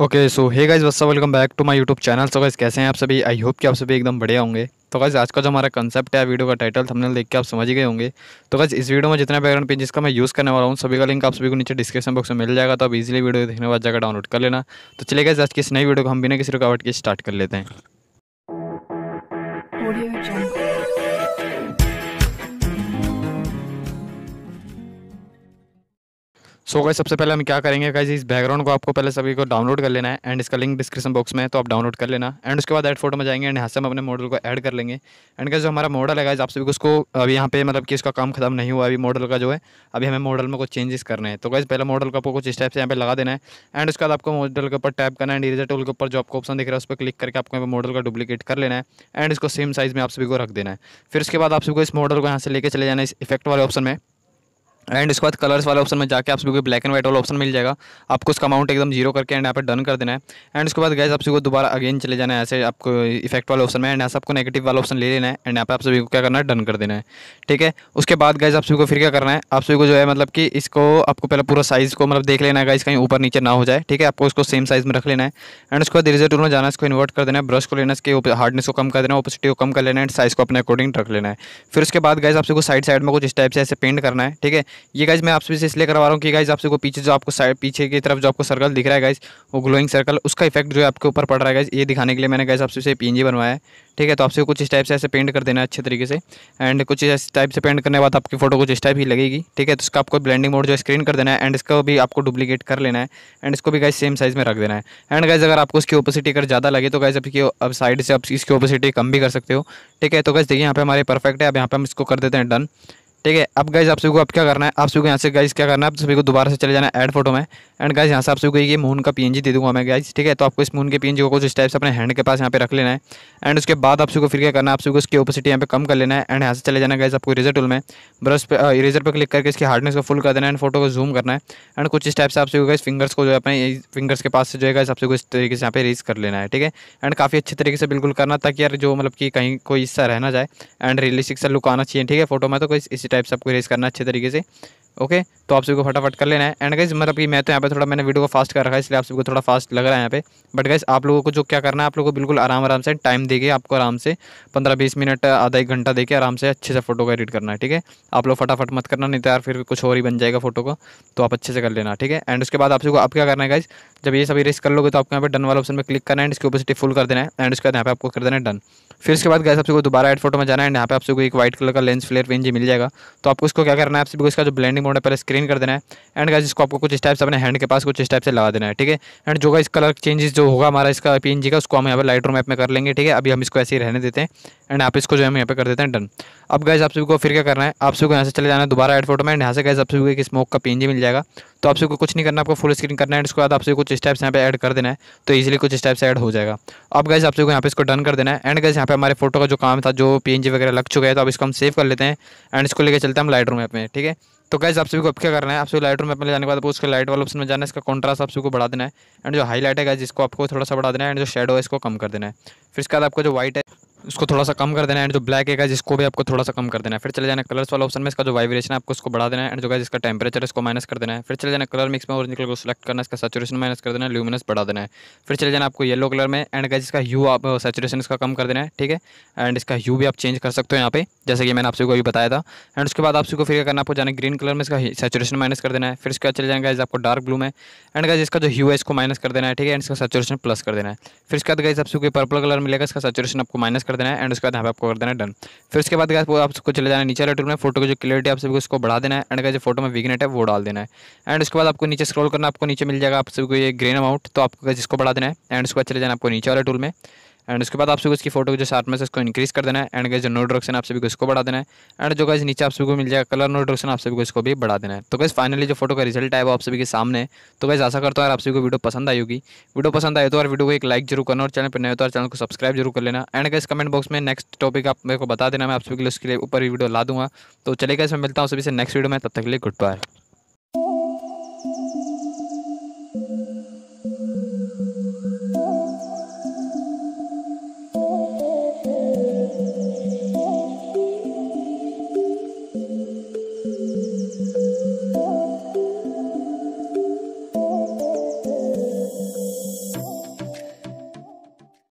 okay so hey guys wassup welcome back to my YouTube channel so guys कैसे हैं आप सभी I hope कि आप सभी एकदम बढ़िया होंगे तो गाइज आज का जो हमारा कंसेप्ट है वीडियो का टाइटल हमने देख के आप समझ गए होंगे तो गाइज इस वीडियो में जितना बैकग्राउंड पेज जिसका मैं यूज़ करने वाला हूँ सभी का लिंक आप सभी को नीचे डिस्क्रिप्शन बॉक्स में मिल जाएगा तो आप इजिली वीडियो देखने बाद जाकर डाउनलोड कर लेना तो चले गाइज आज की इस नई वीडियो को हम बिना किसी रुकावट के स्टार्ट कर लेते हैं सो गए सबसे पहले हम क्या करेंगे गाइज इस बैकग्राउंड को आपको पहले सभी को डाउनलोड कर लेना है एंड इसका लिंक डिस्क्रिप्शन बॉक्स में है तो आप डाउनलोड कर लेना एंड उसके बाद एड फोटो में जाएंगे एंड यहाँ से हम अपने मॉडल को ऐड कर लेंगे एंड का जो हमारा मॉडल है गाइज आप सभी को उसको अभी यहाँ पे मतलब कि इसका काम खत्म नहीं हुआ अभी मॉडल का जो है अभी हमें मॉडल में कुछ चेंजेस करने हैं तो गाइज पहले मॉडल को आपको कुछ स्टेप से यहाँ पे लगा देना है एंड उसके बाद आपको मॉडल के ऊपर टैप करना है एंड इरेजर टूल के ऊपर जो आपको ऑप्शन दिख रहा है उस पर क्लिक करके आपको मॉडल का डुप्लीकेट कर लेना है एंड इसको सेम साइज़ में आप सभी को रख देना है फिर उसके बाद आप सभी को इस मॉडल को यहाँ से लेकर चले जाना है इस इफेक्ट वाले ऑप्शन में एंड उसके बाद कलर्स वाले ऑप्शन में जाके आप सभी को ब्लैक एंड व्हाइट वाला ऑप्शन मिल जाएगा आपको उसका अमाउंट एकदम जीरो करके एंड यहाँ पे डन कर देना है एंड उसके बाद गैस आप सभी को दोबारा अगेन चले जाना है ऐसे आपको इफेक्ट वाले ऑप्शन में एंड यहाँ आपको नेगेटिव वाला ऑप्शन ले लेना है एंड यहाँ पर आप सभी को क्या करना है डन कर देना है ठीक है उसके बाद गैस आप सभी को फिर क्या करना है आप सभी को जो है मतलब कि इसको आपको पहले पूरा साइज़ को मतलब देख लेना है गाइज कहीं ऊपर नीचे ना हो जाए ठीक है आपको उसको सेम साइज़ में रख लेना है एंड उसके बाद रिजल्ट टूल में जाना है इसको इन्वर्ट कर देना है ब्रश को लेना इसके हार्डनेस को कम कर देना है ओपोसिटी को कम कर लेना है एंड साइज़ को अपने अकॉर्डिंग रख लेना है फिर उसके बाद गैस आप सभी को साइड साइड में कुछ इस टाइप से ऐसे पेंट करना है ठीक है ये गाइज मैं आपसे इसलिए करवा रहा हूँ कि गाइज आपसे को पीछे जो आपको साइड पीछे की तरफ जो आपको सर्कल दिख रहा है गाइज वो ग्लोइंग सर्कल उसका इफेक्ट जो है आपके ऊपर पड़ रहा है गाइज ये दिखाने के लिए मैंने गाइज आपसे इसे पी बनवाया है ठीक है तो आपसे कुछ इस टाइप से ऐसे पेंट कर देना है अच्छे तरीके से एंड कुछ इस टाइप से पेंट करने के बाद आपकी फोटो कुछ इस टाइप ही लगेगी ठीक है तो इसका आपको ब्लेंडिंग मोड जो स्क्रीन कर देना है एंड इसको भी आपको डुप्लीकेट कर लेना है एंड इसको भी गाइज सेम साइज़ में रख देना है एंड गाइज अगर आपको इसकी ओपोसिटी अगर ज़्यादा लगे तो गाइज आपकी अब साइड से आप इसकी ओपोसिटी कम भी कर सकते हो ठीक है तो गाइज देखिए यहाँ पे हमारे परफेक्ट है अब यहाँ पे हम इसको कर देते हैं डन ठीक है अब गाइज आप सभी को अब क्या करना है आप सभी को यहाँ से गाइज क्या करना है आप सभी को दोबारा से चले जाना है एड फोटो में एंड गाइज यहाँ से आप सभी को ये मून का पीएनजी दे दूंगा मैं गाइज ठीक है तो आपको इस मून के पीएनजी को कुछ इस टाइप से अपने हैंड के पास यहाँ पे रख लेना है एंड उसके बाद आप सभी को फिर क्या करना है आप सभी को इसकी ओपोसिटी यहाँ पे कम कर लेना है एंड यहाँ से चले जाना गाइज आपको इरेजर टूल में ब्रश पर इरेजर पर क्लिक करके इसकी हार्डनेस को फुल कर देना है एंड फोटो को जूम करना है एंड कुछ इस टाइप से आप सभी को गाइज फिंगर्स को जो है अपने फिंगर्स के पास से जो है गाइज आप सभी को इस तरीके से यहाँ पे रेज कर लेना है ठीक है एंड काफ़ी अच्छे तरीके से बिल्कुल करना ताकि यार जो मतलब कि कहीं कोई हिस्सा रहना जाए एंड रियलिस्टिक सा लुक आना चाहिए ठीक है फोटो में तो कोई इस टाइप से आपको करना अच्छे तरीके से ओके तो आप सबको फटाफट कर लेना है एंड गाइज मतलब कि मैं तो यहाँ पे थोड़ा मैंने वीडियो को फास्ट कर रखा है इसलिए आप सबको थोड़ा फास्ट लग रहा है यहाँ पे बट गाइज आप लोगों को जो क्या करना है आप लोगों को बिल्कुल आराम आराम से टाइम देके आपको आराम से पंद्रह बीस मिनट आधा एक घंटा देके आराम से अच्छे से फोटो का एडिट करना है ठीक है आप लोग फटाफट मत करना नहीं तो यार फिर कुछ और ही बन जाएगा फोटो का तो आप अच्छे से कर लेना ठीक है एंड उसके बाद आप सबको आप क्या करना है गाइज जब ये सभी रेस कर लोगे तो आपको यहाँ पर डन वाला ऑप्शन में क्लिक करना है एंड इसके ऊपर फुल कर देना है एंड उसके बाद यहाँ पे आपको कर देना है डन फिर उसके बाद गैस आपसे दोबारा एड फोटो में जाना है यहाँ पे आपको एक व्हाइट कलर का लेंस फ्लेयर रेंज मिल जाएगा तो आपको उसको क्या करना है आपसे इसका जो ब्लेंडिंग मोड है पहले स्क्रीन कर देना है एंड गैस इसको आपको कुछ स्टेप्स अपने हैंड के पास कुछ स्टेप से लगा देना है ठीक है एंड जो इस कलर चेंजेस जो होगा हमारा इसका पी का उसको हम यहाँ पर लाइट रूम ऐप में कर लेंगे ठीक है अभी हम इसको ऐसे ही रहने देते हैं एंड आप इसको जो है हम यहाँ पे कर देते हैं डन अब गैस आप सबको फिर क्या करना है आप सबको यहाँ से चले जाना है दोबारा एड फोटो में एंड यहाँ से गैस आप सबको एक स्मोक का पी मिल जाएगा तो आपसे कुछ नहीं करना आपको फुल स्क्रीन करना है इसके बाद आपसे कुछ स्टेप्स यहाँ पे ऐड कर देना है तो इजीली कुछ स्टेप्स ऐड हो जाएगा अब गैस आपसे यहाँ पे इसको डन कर देना है एंड गैस यहाँ पे हमारे फोटो का जो काम था जो पीएनजी वगैरह लग चुका है तो अब इसको हम सेव कर लेते हैं एंड इसको लेकर चलते हैं हम लाइट रूम ऐप में ठीक है तो गैस आप सभी को क्या करना है आप लाइट रूम में जाने के बाद उसके लाइट वाले ऑप्शन में जाना है इसका कॉन्ट्रास्ट आप बढ़ा देना है एंड जो हाईलाइट है गैस जिसको आपको थोड़ा सा बढ़ा देना है एंड जो शेडो है इसको कम कर देना है फिर इसके बाद आपको जो व्हाइट है उसको थोड़ा सा कम कर देना है एंड जो ब्लैक है जिसको भी आपको थोड़ा सा कम कर देना है फिर चले जाना कलर्स वाला ऑप्शन में इसका जो वाइब्रेशन है आपको उसको बढ़ा देना है एंड जो है इसका टेम्परेचर इसको माइनस कर देना है फिर चले जाना कलर मिक्स में ओरिजिनल को सिलेक्ट करना है इसका सचुरेशन माइनस कर देना है ल्यूमिनस बढ़ा देना है फिर चले जाना आपको येलो कलर में एंड गाइज इसका यू आप सेचुरेशन इसका कम कर देना है ठीक है एंड इसका यू भी आप चेंज कर सकते हो यहाँ पे जैसे कि मैंने आप सबको अभी बताया था एंड उसके बाद आप सबको फिर करना आपको जाना ग्रीन कलर में इसका सचुरेशन माइनस कर देना है फिर उसके बाद चले जाएगा आपको डार्क ब्लू में एंड गाइज इसका जो ह्यू है इसको माइनस कर देना है ठीक है एंड इसका सचुरेशन प्लस कर देना है फिर इसका बाद गाइज आप सबको पर्पल कलर मिलेगा इसका सेचुरेशन आपको माइनस कर देना है एंड उसके बाद यहाँ पे आपको कर देना है डन फिर उसके बाद गैस आपको चले जाना नीचे वाले टूल में फोटो की जो क्लियरिटी आप सभी को उसको बढ़ा देना है एंड गैस जो फोटो में विगनेट है वो डाल देना है एंड उसके बाद आपको नीचे स्क्रॉल करना आपको नीचे मिल जाएगा आप सभी को ये ग्रीन अमाउंट तो आपको जिसको बढ़ा देना है एंड उसके बाद चले जाना आपको नीचे वाले टूल में एंड उसके बाद आप सभी इसकी फोटो जो साथ में से इसको इंक्रीज़ कर देना है एंड गैस जो नोट ड्रक्शन आप सभी को इसको बढ़ा देना है एंड जो गैस नीचे आप सभी को मिल जाएगा कलर नोट ड्रक्शन आप सभी को इसको भी बढ़ा देना है तो गैस फाइनली जो फोटो का रिजल्ट आया वो आप सभी के सामने है तो गैस ऐसा करता हूँ आप सभी को वीडियो पसंद आई होगी वीडियो पसंद आए तो और वीडियो को एक लाइक जरूर करना और चैनल पर नए तो चैनल को सब्सक्राइब जरूर कर लेना एंड गैस कमेंट बॉक्स में नेक्स्ट टॉपिक आप मेरे को बता देना मैं आप सभी के लिए उसके लिए ऊपर वीडियो ला दूँगा तो चलेगा इसमें मिलता हूँ सभी से नेक्स्ट वीडियो में तब तक के लिए गुड बाय